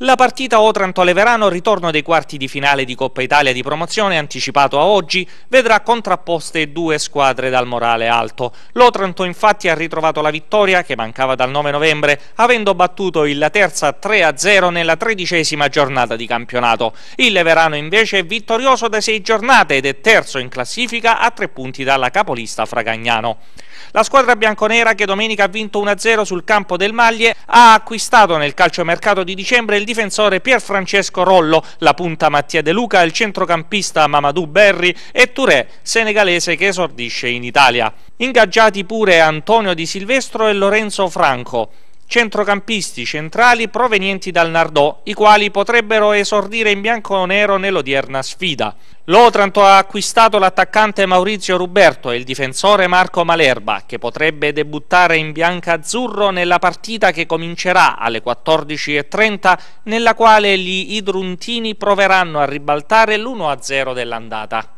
La partita Otranto-Leverano, ritorno dei quarti di finale di Coppa Italia di promozione anticipato a oggi, vedrà contrapposte due squadre dal morale alto. L'Otranto infatti ha ritrovato la vittoria che mancava dal 9 novembre, avendo battuto il terza 3-0 nella tredicesima giornata di campionato. Il Leverano invece è vittorioso da sei giornate ed è terzo in classifica a tre punti dalla capolista Fragagnano. La squadra bianconera che domenica ha vinto 1-0 sul campo del Maglie ha acquistato nel calciomercato di dicembre il difensore Pierfrancesco Rollo, la punta Mattia De Luca, il centrocampista Mamadou Berri e Touré, senegalese che esordisce in Italia. Ingaggiati pure Antonio Di Silvestro e Lorenzo Franco centrocampisti centrali provenienti dal Nardò, i quali potrebbero esordire in bianco-nero o nell'odierna sfida. L'Otranto ha acquistato l'attaccante Maurizio Ruberto e il difensore Marco Malerba, che potrebbe debuttare in bianca-azzurro nella partita che comincerà alle 14.30, nella quale gli idruntini proveranno a ribaltare l'1-0 dell'andata.